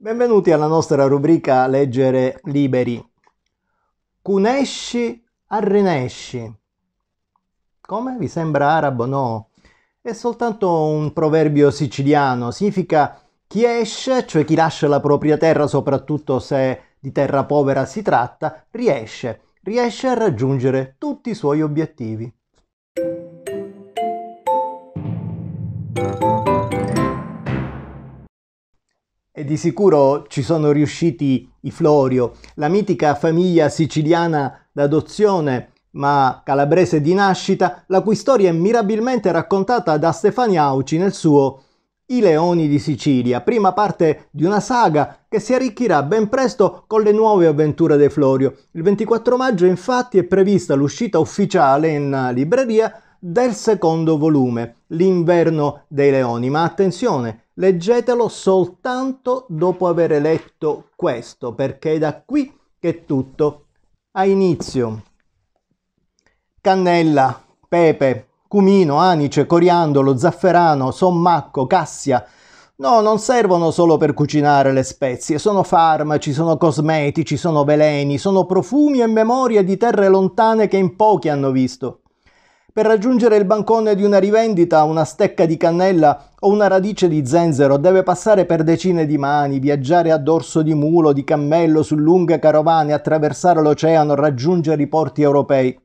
Benvenuti alla nostra rubrica Leggere liberi. Cunesci arrenesci. Come? Vi sembra arabo? No. È soltanto un proverbio siciliano. Significa chi esce, cioè chi lascia la propria terra, soprattutto se di terra povera si tratta, riesce. Riesce a raggiungere tutti i suoi obiettivi. E di sicuro ci sono riusciti i Florio, la mitica famiglia siciliana d'adozione ma calabrese di nascita, la cui storia è mirabilmente raccontata da Stefani Auci nel suo I Leoni di Sicilia, prima parte di una saga che si arricchirà ben presto con le nuove avventure dei Florio. Il 24 maggio infatti è prevista l'uscita ufficiale in libreria del secondo volume, L'inverno dei leoni, ma attenzione, Leggetelo soltanto dopo aver letto questo, perché è da qui che tutto ha inizio. Cannella, pepe, cumino, anice, coriandolo, zafferano, sommacco, cassia. No, non servono solo per cucinare le spezie, sono farmaci, sono cosmetici, sono veleni, sono profumi e memoria di terre lontane che in pochi hanno visto per raggiungere il bancone di una rivendita, una stecca di cannella o una radice di zenzero deve passare per decine di mani, viaggiare a dorso di mulo, di cammello, su lunghe carovane, attraversare l'oceano, raggiungere i porti europei.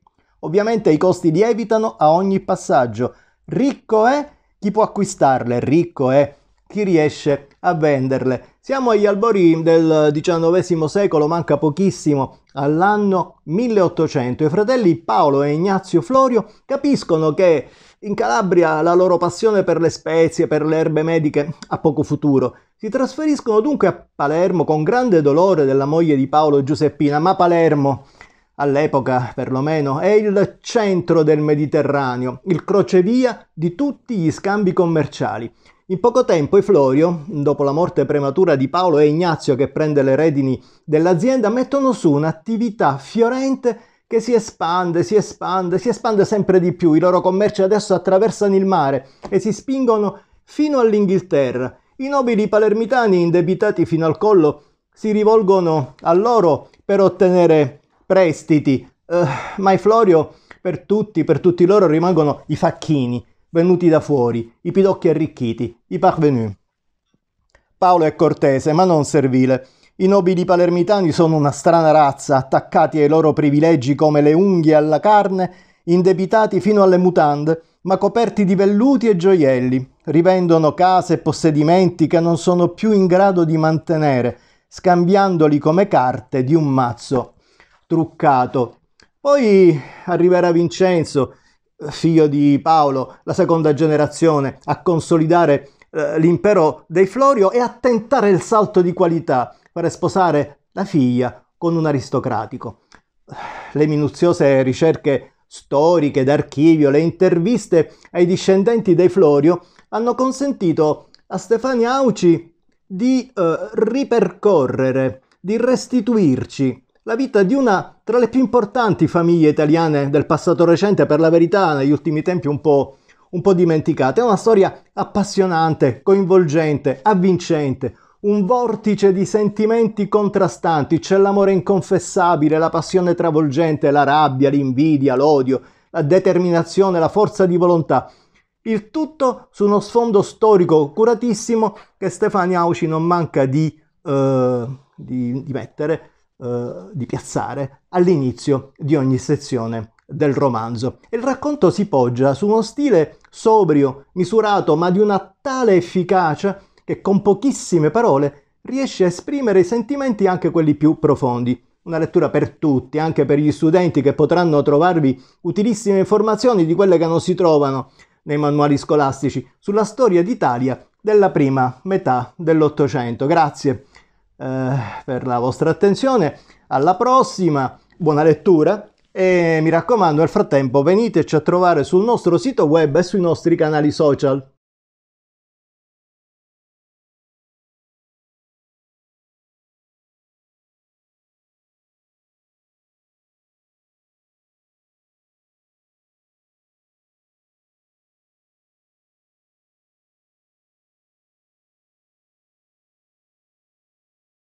Ovviamente i costi lievitano a ogni passaggio. Ricco è chi può acquistarle, ricco è chi riesce a venderle. Siamo agli albori del XIX secolo, manca pochissimo all'anno 1800. I fratelli Paolo e Ignazio Florio capiscono che in Calabria la loro passione per le spezie, per le erbe mediche ha poco futuro. Si trasferiscono dunque a Palermo con grande dolore della moglie di Paolo Giuseppina, ma Palermo all'epoca perlomeno, è il centro del Mediterraneo, il crocevia di tutti gli scambi commerciali. In poco tempo Florio, dopo la morte prematura di Paolo e Ignazio che prende le redini dell'azienda, mettono su un'attività fiorente che si espande, si espande, si espande sempre di più. I loro commerci adesso attraversano il mare e si spingono fino all'Inghilterra. I nobili palermitani, indebitati fino al collo, si rivolgono a loro per ottenere prestiti. Uh, ma Florio, per tutti, per tutti loro, rimangono i facchini venuti da fuori, i pidocchi arricchiti, i parvenus. Paolo è cortese, ma non servile. I nobili palermitani sono una strana razza, attaccati ai loro privilegi come le unghie alla carne, indebitati fino alle mutande, ma coperti di velluti e gioielli. Rivendono case e possedimenti che non sono più in grado di mantenere, scambiandoli come carte di un mazzo truccato. Poi arriverà Vincenzo, figlio di Paolo, la seconda generazione, a consolidare eh, l'impero dei Florio e a tentare il salto di qualità per sposare la figlia con un aristocratico. Le minuziose ricerche storiche d'archivio, le interviste ai discendenti dei Florio hanno consentito a Stefania Auci di eh, ripercorrere, di restituirci la vita di una tra le più importanti famiglie italiane del passato recente, per la verità negli ultimi tempi un po', un po dimenticata. È una storia appassionante, coinvolgente, avvincente, un vortice di sentimenti contrastanti, c'è l'amore inconfessabile, la passione travolgente, la rabbia, l'invidia, l'odio, la determinazione, la forza di volontà. Il tutto su uno sfondo storico curatissimo che Stefania Auci non manca di, eh, di, di mettere eh, di piazzare all'inizio di ogni sezione del romanzo. Il racconto si poggia su uno stile sobrio, misurato, ma di una tale efficacia che con pochissime parole riesce a esprimere i sentimenti anche quelli più profondi. Una lettura per tutti, anche per gli studenti che potranno trovarvi utilissime informazioni di quelle che non si trovano nei manuali scolastici sulla storia d'Italia della prima metà dell'Ottocento. Grazie eh, per la vostra attenzione. Alla prossima, buona lettura e mi raccomando nel frattempo veniteci a trovare sul nostro sito web e sui nostri canali social.